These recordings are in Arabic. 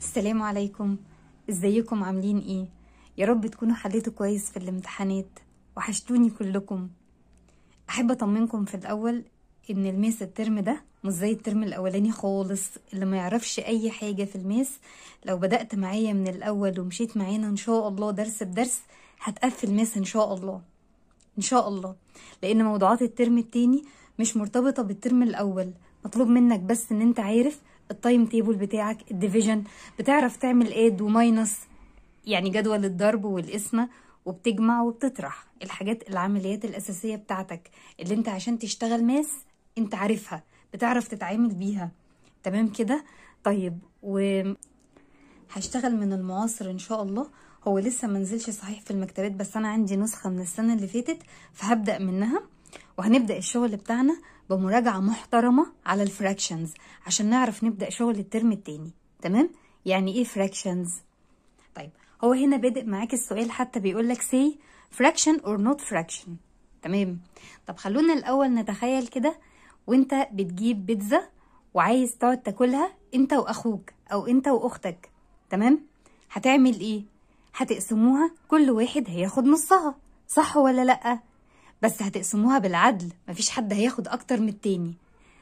السلام عليكم ازيكم عاملين ايه يا رب تكونوا حليتوا كويس في الامتحانات وحشتوني كلكم احب اطمنكم في الاول ان الماس الترم ده مش زي الترم الاولاني خالص اللي ما يعرفش اي حاجه في الماس لو بدات معايا من الاول ومشيت معانا ان شاء الله درس بدرس هتقفل ماس ان شاء الله ان شاء الله لان موضوعات الترم التاني مش مرتبطه بالترم الاول مطلوب منك بس ان انت عارف التايم تيبل بتاعك الديفيجن بتعرف تعمل اد وماينس يعني جدول الضرب والقسمه وبتجمع وبتطرح الحاجات العمليات الاساسيه بتاعتك اللي انت عشان تشتغل ماس انت عارفها بتعرف تتعامل بيها تمام كده طيب و هشتغل من المعاصر ان شاء الله هو لسه منزلش صحيح في المكتبات بس انا عندي نسخه من السنه اللي فاتت فهبدا منها وهنبدا الشغل بتاعنا بمراجعة محترمة على الفراكشنز عشان نعرف نبدأ شغل الترم التاني تمام؟ يعني ايه فراكشنز؟ طيب هو هنا بادئ معاك السؤال حتى بيقولك say fraction or not fraction تمام؟ طب خلونا الأول نتخيل كده وانت بتجيب بيتزا وعايز تقعد تاكلها انت واخوك او انت واختك تمام؟ هتعمل ايه؟ هتقسموها كل واحد هياخد نصها صح ولا لأ؟ بس هتقسموها بالعدل مفيش حد هياخد اكتر من التاني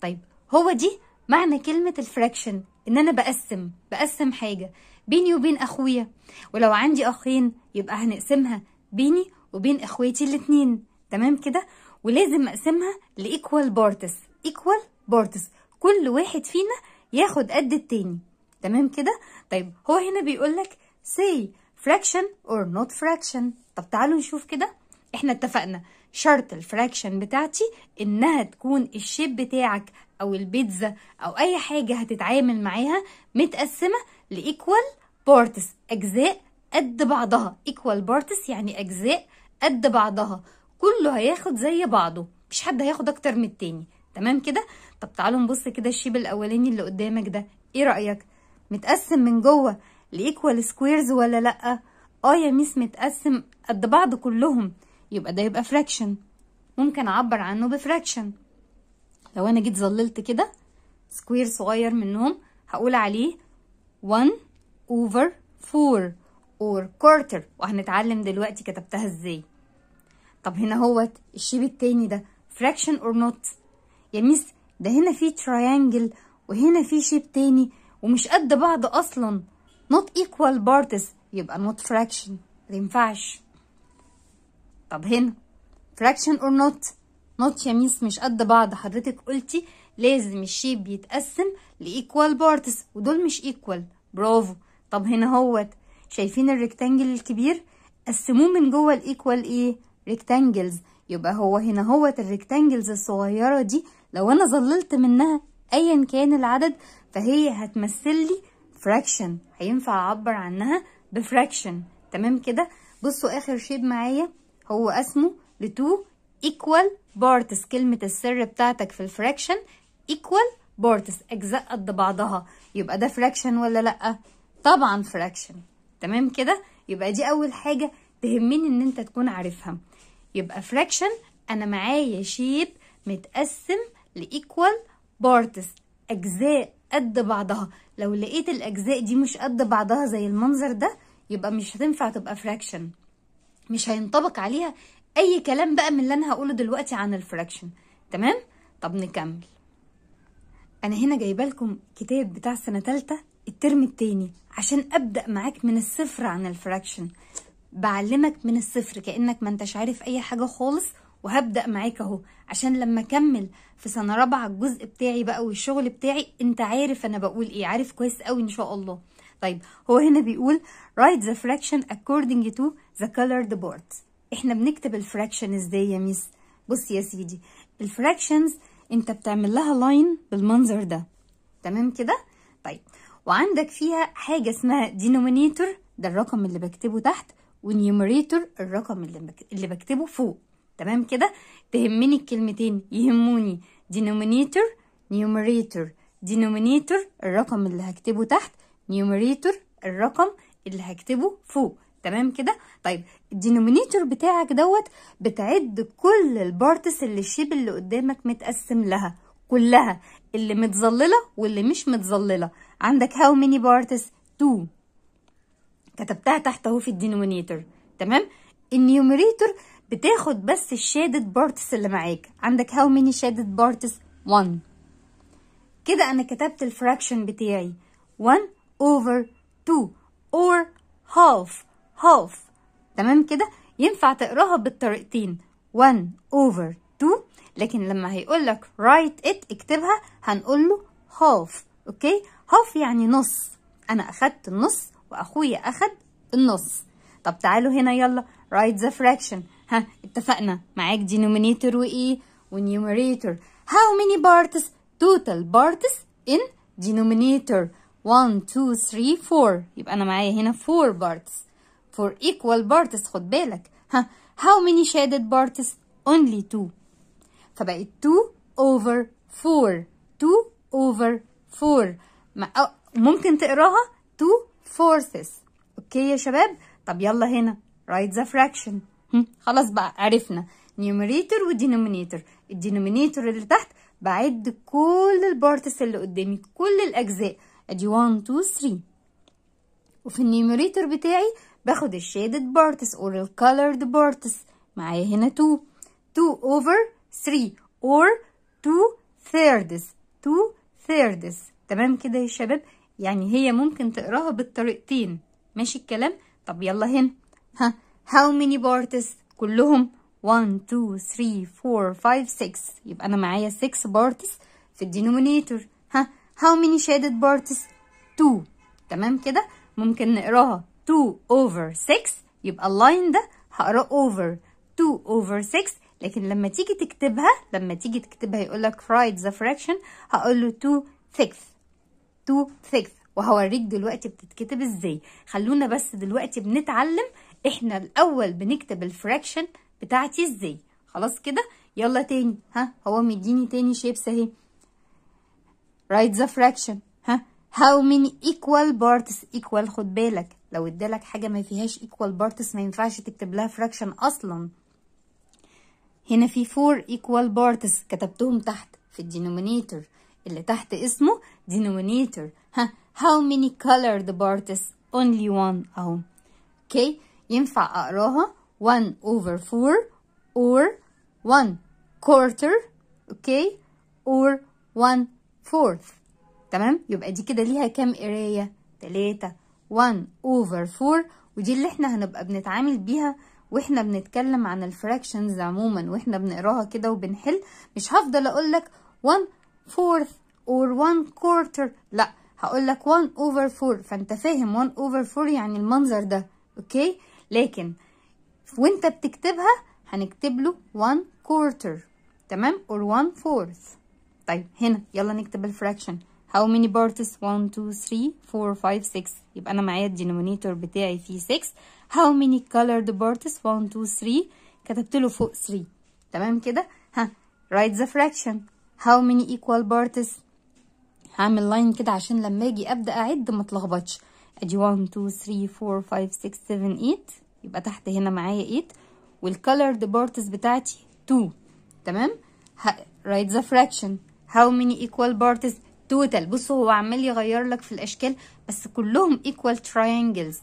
طيب هو دي معنى كلمة الفراكشن ان انا بقسم بقسم حاجة بيني وبين اخويا ولو عندي اخين يبقى هنقسمها بيني وبين اخواتي الاتنين تمام كده ولازم اقسمها لايكوال بارتس ايكوال بارتس كل واحد فينا ياخد قد التاني تمام كده طيب هو هنا بيقولك say fraction or not fraction طب تعالوا نشوف كده احنا اتفقنا شرط الفراكشن بتاعتي انها تكون الشيب بتاعك او البيتزا او اي حاجه هتتعامل معاها متقسمه لايكوال بارتس اجزاء قد بعضها ايكوال بارتس يعني اجزاء قد بعضها كله هياخد زي بعضه مش حد هياخد اكتر من التاني تمام كده طب تعالوا نبص كده الشيب الاولاني اللي قدامك ده ايه رايك متقسم من جوه لايكوال سكويرز ولا لا اه يا ميس متقسم قد بعض كلهم يبقى ده يبقى فراكشن ممكن اعبر عنه بفراكشن لو انا جيت ظللت كده سكوير صغير منهم هقول عليه 1 over 4 or quarter وهنتعلم دلوقتي كتبتها ازاي طب هنا هوت الشيب التاني ده fraction or not يا ميس ده هنا في triangle وهنا في شيب تاني ومش قد بعض اصلا not equal parts يبقى not fraction ينفعش طب هنا فراكشن اور نوت نوت يا ميس مش قد بعض حضرتك قلتي لازم الشيب يتقسم لايكوال بارتس ودول مش ايكوال برافو طب هنا هوت شايفين الريكتانجل الكبير قسموه من جوه الايكوال ايه ريكتانجلز يبقى هو هنا هوت الريكتانجلز الصغيره دي لو انا ظللت منها ايا كان العدد فهي هتمثل لي فراكشن هينفع اعبر عنها بفراكشن تمام كده بصوا اخر شيب معايا هو اسمه لتو ايكوال equal parts كلمة السر بتاعتك في الفراكشن equal parts أجزاء قد بعضها يبقى ده فراكشن ولا لأ؟ طبعا فراكشن تمام كده؟ يبقى دي أول حاجة تهمني إن أنت تكون عارفها يبقى فراكشن أنا معايا شيب متقسم لإيكوال بارتس أجزاء قد بعضها لو لقيت الأجزاء دي مش قد بعضها زي المنظر ده يبقى مش هتنفع تبقى فراكشن مش هينطبق عليها اي كلام بقى من اللي انا هقوله دلوقتي عن الفراكشن تمام طب نكمل انا هنا جايبه لكم كتاب بتاع سنه ثالثه الترم التاني عشان ابدا معاك من الصفر عن الفراكشن بعلمك من الصفر كانك ما انتش عارف اي حاجه خالص وهبدا معاك اهو عشان لما اكمل في سنه رابعه الجزء بتاعي بقى والشغل بتاعي انت عارف انا بقول ايه عارف كويس قوي ان شاء الله طيب هو هنا بيقول write the fraction according to the colored board احنا بنكتب الفراكشن ازاي يا ميس بص يا سيدي الفراكشنز انت بتعمل لها لاين بالمنظر ده تمام كده طيب وعندك فيها حاجه اسمها denominator ده الرقم اللي بكتبه تحت ونيومريتور الرقم اللي اللي بكتبه فوق تمام كده تهمني الكلمتين يهموني denominator numerator denominator الرقم اللي هكتبه تحت نيوميريتور الرقم اللي هكتبه فوق تمام كده طيب الدينومينيتور بتاعك دوت بتعد كل البارتس اللي الشيب اللي قدامك متقسم لها كلها اللي متظلله واللي مش متظلله عندك هاو ميني بارتس 2 كتبتها تحت اهو في الدينومينيتور تمام النيوميريتور بتاخد بس الشادد بارتس اللي معاك عندك هاو ميني شادد بارتس 1 كده انا كتبت الفراكشن بتاعي 1 over two or half half تمام كده ينفع تقراها بالطريقتين 1 over 2 لكن لما هيقول لك write it اكتبها هنقول له half اوكي half يعني نص انا اخدت النص واخويا اخد النص طب تعالوا هنا يلا write the fraction ها اتفقنا معاك denominator وايه e، ونيوميريتور how many parts total parts in denominator 1 2 3 4 يبقى انا معايا هنا 4 بارتس 4 ايكوال بارتس خد بالك ها هاو ميني شادد بارتس اونلي 2 فبقت 2 اوفر 4 2 اوفر 4 ممكن تقراها 2 fourths اوكي يا شباب طب يلا هنا write the fraction خلاص بقى عرفنا numerator و denominator الدينومينيتور اللي تحت بعد كل البارتس اللي قدامي كل الاجزاء ادي 1 2 3 وفي النيميريتور بتاعي باخد الشيدد بارتس اور الكالرد بارتس معايا هنا 2 2 اوفر 3 اور 2 ثيردس 2 ثيردس تمام كده يا شباب يعني هي ممكن تقراها بالطريقتين ماشي الكلام طب يلا هنا ها هاو ميني بارتس كلهم 1 2 3 4 5 6 يبقى انا معايا 6 بارتس في الدينومينيتور ها how many shaded parts 2 تمام كده ممكن نقراها 2 over 6 يبقى اللاين ده هقراه over 2 over 6 لكن لما تيجي تكتبها لما تيجي تكتبها يقول لك write the fraction هقول له 2 sixth 2 sixth وهوريك دلوقتي بتتكتب ازاي خلونا بس دلوقتي بنتعلم احنا الاول بنكتب الفراكشن بتاعتي ازاي خلاص كده يلا تاني ها هو مديني تاني شيبس اهي write the fraction ها how many equal parts equal خد بالك لو ادالك حاجه ما فيهاش equal parts ما ينفعش تكتب لها fraction اصلا هنا في 4 equal parts كتبتهم تحت في الدينومينيتور اللي تحت اسمه denominator ها how many colored parts only one اهو اوكي ينفع اقراها 1 over 4 or 1 quarter اوكي okay? or 1 fourth تمام يبقى دي كده ليها كام قرايه 3 1 over 4 ودي اللي احنا هنبقى بنتعامل بيها واحنا بنتكلم عن الفراكشنز عموما واحنا بنقراها كده وبنحل مش هفضل اقول لك 1 fourth or 1 quarter لا هقول لك 1 over 4 فانت فاهم 1 over 4 يعني المنظر ده اوكي لكن وانت بتكتبها هنكتب له 1 quarter تمام or 1 fourth طيب هنا يلا نكتب الفراكشن how many parts 1 2 3 4 5 6 يبقى انا معايا الدينومينيتور بتاعي فيه 6 how many colored parts 1 2 3 كتبت له فوق 3 تمام كده ها write the fraction how many equal parts هعمل لاين كده عشان لما اجي ابدا اعد ما اتلخبطش ادي 1 2 3 4 5 6 7 8 يبقى تحت هنا معايا 8 والcolored parts بتاعتي 2 تمام write the fraction how many equal parts total بصوا هو عمال يغير لك في الاشكال بس كلهم equal triangles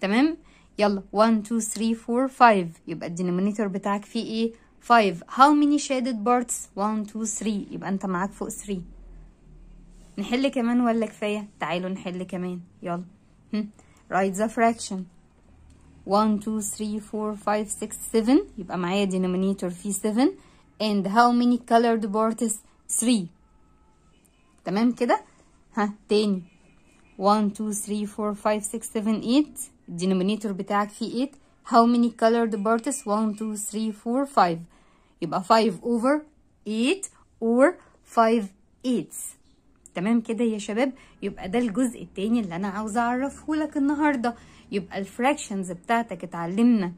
تمام يلا 1 2 3 4 5 يبقى الدينومينيتور بتاعك فيه ايه 5 how many shaded parts 1 2 3 يبقى انت معاك فوق 3 نحل كمان ولا كفايه تعالوا نحل كمان يلا write the fraction 1 2 3 4 5 6 7 يبقى معايا denominator فيه 7 and how many colored parts 3 تمام كده ها تاني 1 2 3 4 5 6 7 8 الدينومينيتور بتاعك فيه 8 how many colored parts 1 2 3 4 5 يبقى 5 over 8 or 5 8 تمام كده يا شباب يبقى ده الجزء التاني اللي انا عاوزه اعرفه لك النهارده يبقى الفراكشنز بتاعتك اتعلمنا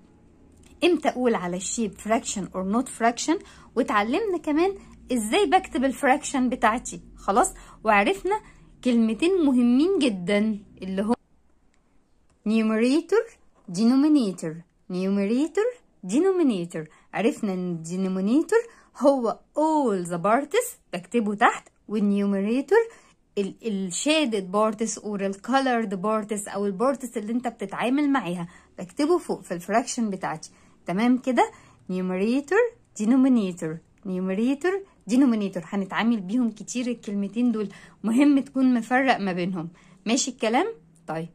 امتى اقول على الشيب فراكشن اور نوت فراكشن واتعلمنا كمان ازاي بكتب الفراكشن بتاعتي خلاص وعرفنا كلمتين مهمين جدا اللي هم numerator denominator numerator denominator عرفنا ان denominator هو all the parts بكتبه تحت والنيومريتور الشادد بارتس او الكالرد بارتس او البارتس اللي انت بتتعامل معاها بكتبه فوق في الفراكشن بتاعتي تمام كده نيوميريتور denominator numerator دينومينيتور هنتعامل بيهم كتير الكلمتين دول مهم تكون مفرق ما بينهم ماشي الكلام طيب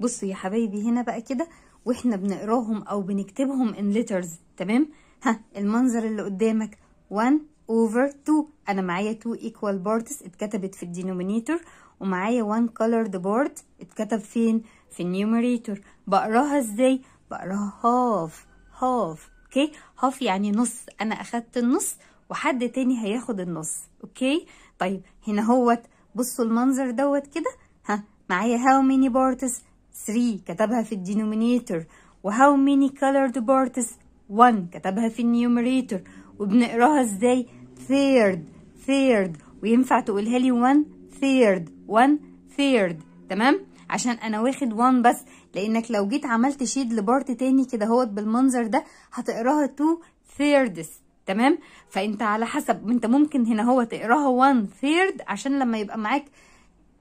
بصوا يا حبايبي هنا بقى كده واحنا بنقراهم او بنكتبهم ان ليترز تمام ها المنظر اللي قدامك 1 over 2 انا معايا 2 equal parts اتكتبت في الدينومينيتور ومعايا 1 colored board اتكتب فين في النيوميريتور بقراها ازاي بقراها half half اوكي okay. هاف يعني نص انا اخدت النص وحد تاني هياخد النص اوكي طيب هنا هوت بصوا المنظر دوت كده ها معايا how many parts 3 كتبها في الدينومينيتور وهاو many colored parts 1 كتبها في النيومريتور وبنقراها ازاي ثيرد ثيرد وينفع تقولها لي 1 ثيرد 1 ثيرد تمام عشان انا واخد 1 بس لانك لو جيت عملت شيد لبارت تاني كده هوت بالمنظر ده هتقراها 2 ثيردس تمام فانت على حسب انت ممكن هنا هو تقراها 1 ثيرد عشان لما يبقى معاك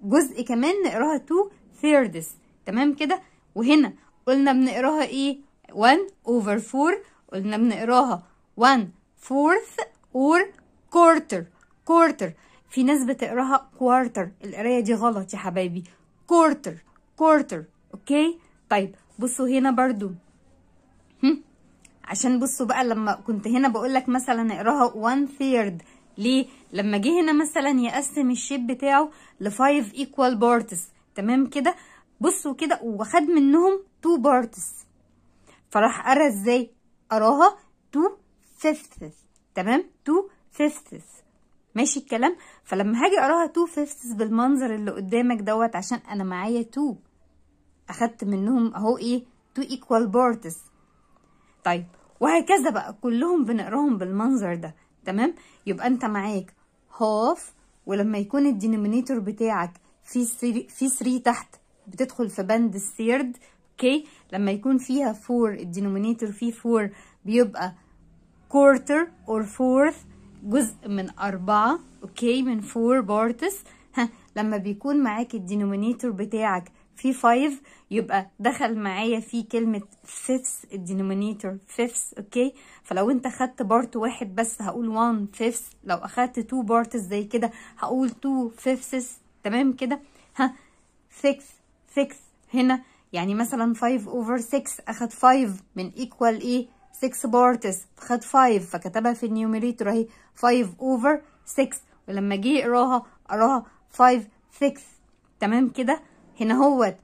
جزء كمان نقراها 2 ثيردز تمام كده وهنا قلنا بنقراها ايه 1 اوفر 4 قلنا بنقراها 1 فورث اور كوارتر كوارتر في ناس بتقراها كوارتر القرايه دي غلط يا حبايبي كوارتر كوارتر اوكي طيب بصوا هنا برضو عشان بصوا بقى لما كنت هنا بقول لك مثلا اقراها 1 ثيرد ليه لما جه هنا مثلا يقسم الشيب بتاعه ل 5 ايكوال بارتس تمام كده بصوا كده وخد منهم 2 بارتس فراح قرا ازاي قراها 2 فيفثس تمام 2 فيفثس ماشي الكلام فلما هاجي اقراها 2 فيفثس بالمنظر اللي قدامك دوت عشان انا معايا 2 اخدت منهم اهو ايه 2 ايكوال بارتس طيب وهكذا بقى كلهم بنقراهم بالمنظر ده تمام يبقى انت معاك هاف ولما يكون الدينومينيتور بتاعك في في 3 تحت بتدخل في بند الثيرد اوكي لما يكون فيها 4 الدينومينيتور فيه 4 بيبقى quarter اور فورث جزء من أربعة اوكي من 4 بارتس ها لما بيكون معاك الدينومينيتور بتاعك فيه 5 يبقى دخل معايا في كلمة fifths denominator fifths اوكي فلو انت خدت بارت واحد بس هقول one fifths لو اخدت two parts زي كده هقول two fifths تمام كده ها sixth sixth هنا يعني مثلا five over six اخد five من equal ايه six parts فاخد five فكتبها في النيوميريتور اهي five over six ولما جه اقراها اقراها five 6 تمام كده هنا هوت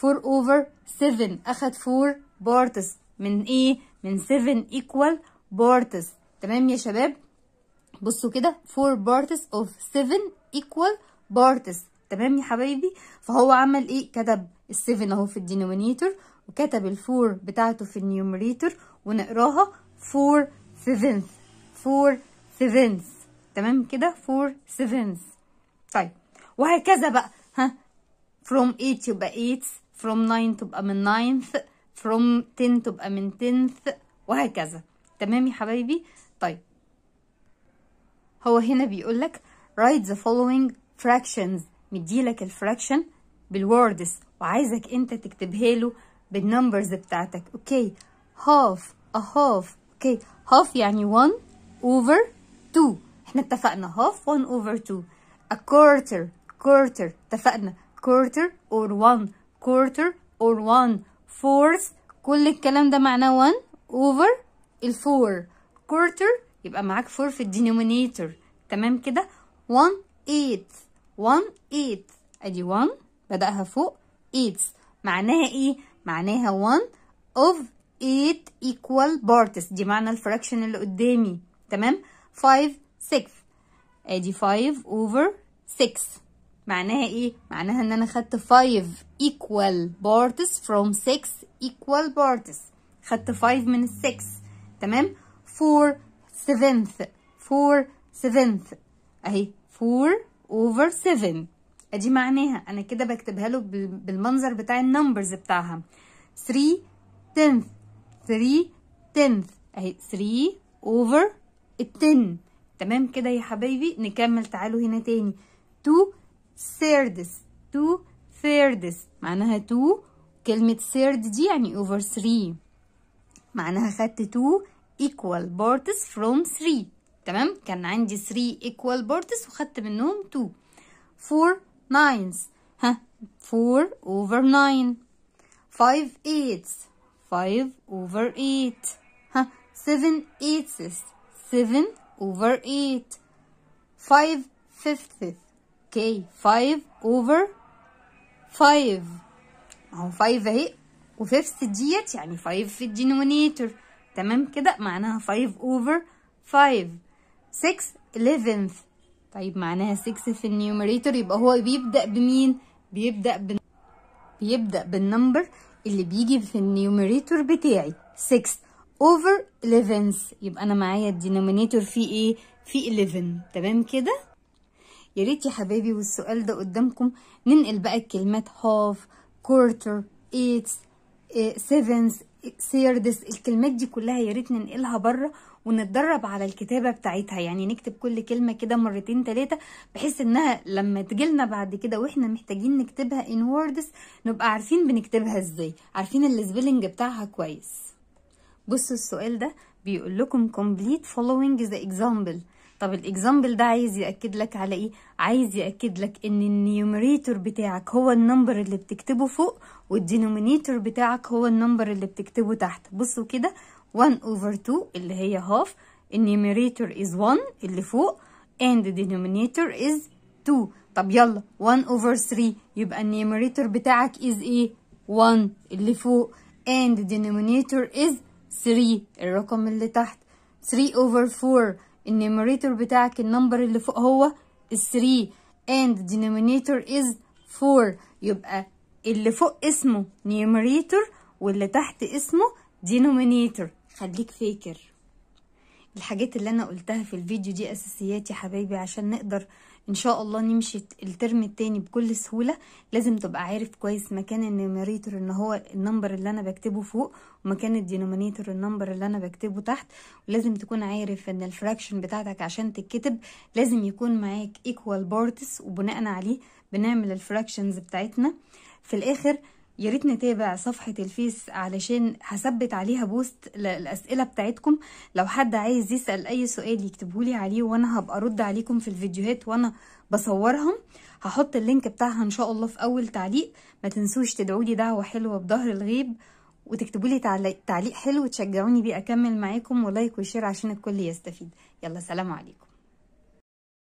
4 over 7 أخد 4 بارتس من إيه؟ من 7 equal بارتس تمام يا شباب بصوا كده 4 بارتس of 7 equal بارتس تمام يا حبايبي فهو عمل إيه؟ كتب ال7 أهو في الدينومينيتور وكتب ال4 بتاعته في النيومريتور ونقراها 4 7 4 7 تمام كده 4 7 طيب وهكذا بقى ها from 8 يبقى 8 from 9 تبقى من 9th from 10 تبقى من 10th وهكذا تمام يا حبايبي طيب هو هنا بيقول لك write the following fractions مديلك الفراكشن بالوردز وعايزك انت تكتبها له بالنمبرز بتاعتك اوكي half a half اوكي half يعني 1 over 2 احنا اتفقنا half 1 over 2 a quarter quarter اتفقنا quarter or 1 quarter or one fourth كل الكلام ده معناه 1 over الفور quarter يبقى معاك 4 في الدينومينيتور تمام كده 1 8 1 8 ادي 1 بدأها فوق 8 معناها ايه معناها 1 of 8 equal parts دي معنى الفراكشن اللي قدامي تمام 5 6 ادي 5 over 6 معناها ايه معناها ان انا خدت 5 equal parts from 6 equal parts خدت 5 من 6 تمام 4 7th 4 7th اهي 4 over 7 ادي معناها انا كده بكتبها له بالمنظر بتاع النمبرز بتاعها 3 10th 3 10th اهي 3 over 10 تمام كده يا حبايبي نكمل تعالوا هنا تاني 2 ثيردس تو ثيردس معناها تو كلمة ثيرد دي يعني over three معناها خدت تو equal parts from three تمام كان عندي three equal parts وخدت منهم تو فور nines ها فور over 9 5 eights 5 over 8 ها 7 eights 7 over 8 5 fifths اوكي 5 اوفر 5 اهو 5 اهي وفيفث ديت يعني 5 في الدينومينيتور تمام كده معناها 5 اوفر 5 6 11 طيب معناها 6 في النيومريتور يبقى هو بيبدا بمين بيبدا بن... بيبدا بالنمبر اللي بيجي في النيومريتور بتاعي 6 اوفر 11 يبقى انا معايا الدينومينيتور فيه ايه فيه 11 تمام كده يا ريت يا حبايبي والسؤال ده قدامكم ننقل بقى الكلمات هاف كورتر ايتس سيفنز سيردس الكلمات دي كلها يا ريت ننقلها بره ونتدرب على الكتابه بتاعتها يعني نكتب كل كلمه كده مرتين تلاتة بحيث انها لما تجيلنا بعد كده واحنا محتاجين نكتبها ان words نبقى عارفين بنكتبها ازاي عارفين السبيلنج بتاعها كويس بصوا السؤال ده بيقول لكم complete following the example طب الاكزامبل ده عايز ياكد لك على ايه عايز ياكد لك ان النيومريتور بتاعك هو النمبر اللي بتكتبه فوق والدينومينيتور بتاعك هو النمبر اللي بتكتبه تحت بصوا كده 1 over 2 اللي هي half النيومريتور is 1 اللي فوق and the denominator is 2 طب يلا 1 over 3 يبقى النيومريتور بتاعك is ايه 1 اللي فوق and the denominator is 3 الرقم اللي تحت 3 over 4 النيميريتور بتاعك النمبر اللي فوق هو 3 and denominator is 4 يبقى اللي فوق اسمه numerator واللي تحت اسمه denominator خليك فاكر الحاجات اللي انا قلتها في الفيديو دي اساسيات يا حبايبي عشان نقدر ان شاء الله نمشي الترم التاني بكل سهولة لازم تبقى عارف كويس مكان النيميريتور ان هو النمبر اللي انا بكتبه فوق ومكان الدينومينيتور النمبر اللي انا بكتبه تحت ولازم تكون عارف ان الفراكشن بتاعتك عشان تتكتب لازم يكون معاك ايكوال بارتس وبناء عليه بنعمل الفراكشنز بتاعتنا في الاخر يا ريت نتابع صفحة الفيس علشان هثبت عليها بوست للأسئلة بتاعتكم لو حد عايز يسأل أي سؤال يكتبهولي عليه وأنا هبقى أرد عليكم في الفيديوهات وأنا بصورهم هحط اللينك بتاعها إن شاء الله في أول تعليق ما تنسوش تدعولي دعوة حلوة بظهر الغيب وتكتبولي تعليق حلو تشجعوني بيه أكمل معاكم ولايك وشير عشان الكل يستفيد يلا سلام عليكم